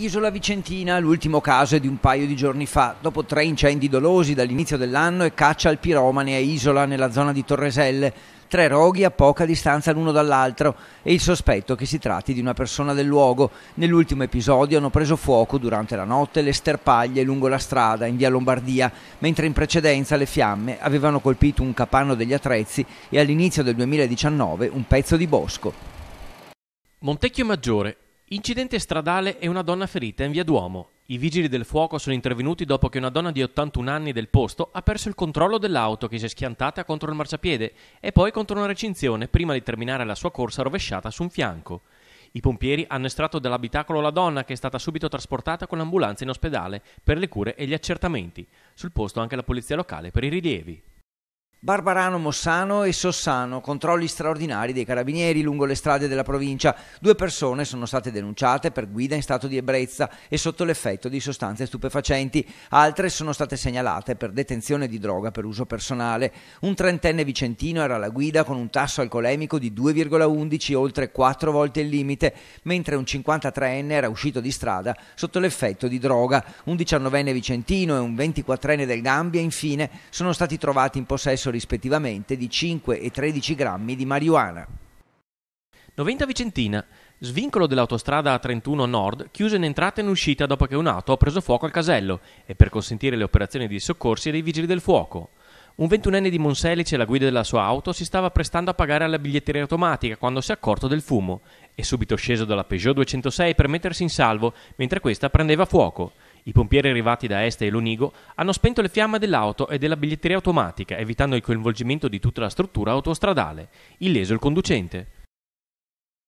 Isola Vicentina, l'ultimo caso è di un paio di giorni fa, dopo tre incendi dolosi dall'inizio dell'anno e caccia al piromane a Isola nella zona di Torreselle, tre roghi a poca distanza l'uno dall'altro e il sospetto che si tratti di una persona del luogo. Nell'ultimo episodio hanno preso fuoco durante la notte le sterpaglie lungo la strada in via Lombardia, mentre in precedenza le fiamme avevano colpito un capanno degli attrezzi e all'inizio del 2019 un pezzo di bosco. Montecchio Maggiore Incidente stradale e una donna ferita in via Duomo. I vigili del fuoco sono intervenuti dopo che una donna di 81 anni del posto ha perso il controllo dell'auto che si è schiantata contro il marciapiede e poi contro una recinzione prima di terminare la sua corsa rovesciata su un fianco. I pompieri hanno estratto dall'abitacolo la donna che è stata subito trasportata con l'ambulanza in ospedale per le cure e gli accertamenti. Sul posto anche la polizia locale per i rilievi. Barbarano, Mossano e Sossano, controlli straordinari dei carabinieri lungo le strade della provincia. Due persone sono state denunciate per guida in stato di ebbrezza e sotto l'effetto di sostanze stupefacenti, altre sono state segnalate per detenzione di droga per uso personale. Un trentenne vicentino era alla guida con un tasso alcolemico di 2,11, oltre 4 volte il limite, mentre un 53enne era uscito di strada sotto l'effetto di droga. Un 19enne vicentino e un 24enne del Gambia, infine, sono stati trovati in possesso possesso rispettivamente di 5 e 13 grammi di marijuana. 90 Vicentina. Svincolo dell'autostrada A31 Nord chiuso in entrata e in uscita dopo che un'auto ha preso fuoco al casello e per consentire le operazioni di soccorsi dei vigili del fuoco. Un ventunenne di Monselice alla guida della sua auto si stava prestando a pagare alla biglietteria automatica quando si è accorto del fumo. È subito sceso dalla Peugeot 206 per mettersi in salvo mentre questa prendeva fuoco. I pompieri arrivati da Este e Lonigo hanno spento le fiamme dell'auto e della biglietteria automatica, evitando il coinvolgimento di tutta la struttura autostradale, illeso il conducente.